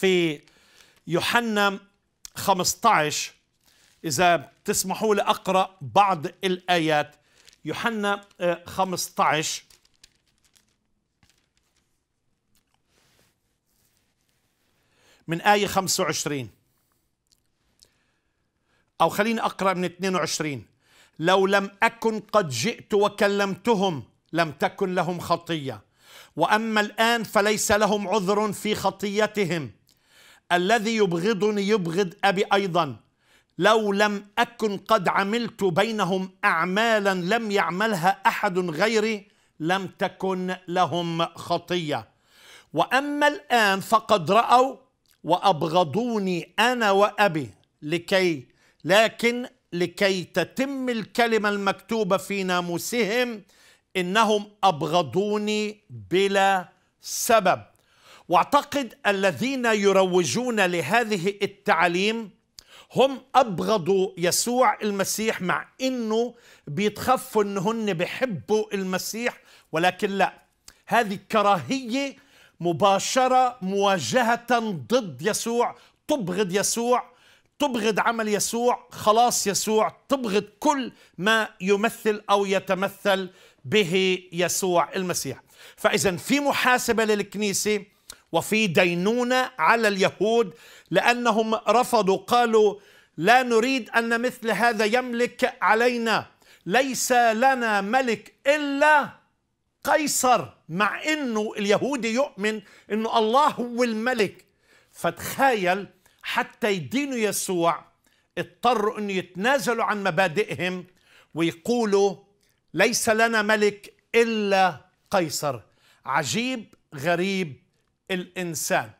في يوحنا 15 إذا تسمحوا لي أقرأ بعض الآيات يوحنا 15 آه، من آية 25 أو خليني أقرأ من 22 لو لم أكن قد جئت وكلمتهم لم تكن لهم خطية وأما الآن فليس لهم عذر في خطيتهم الذي يبغضني يبغض أبي أيضا لو لم أكن قد عملت بينهم أعمالا لم يعملها أحد غيري لم تكن لهم خطية وأما الآن فقد رأوا وأبغضوني أنا وأبي لكي لكن لكي تتم الكلمة المكتوبة في ناموسهم إنهم أبغضوني بلا سبب واعتقد الذين يروجون لهذه التعاليم هم ابغضوا يسوع المسيح مع انه بيتخفوا انهن بحبوا المسيح ولكن لا هذه كراهيه مباشره مواجهه ضد يسوع تبغض يسوع تبغض عمل يسوع خلاص يسوع تبغض كل ما يمثل او يتمثل به يسوع المسيح فاذا في محاسبه للكنيسه وفي دينونة على اليهود لأنهم رفضوا قالوا لا نريد أن مثل هذا يملك علينا ليس لنا ملك إلا قيصر مع أنه اليهودي يؤمن أنه الله هو الملك فتخيل حتى يدينوا يسوع اضطروا أن يتنازلوا عن مبادئهم ويقولوا ليس لنا ملك إلا قيصر عجيب غريب الإنسان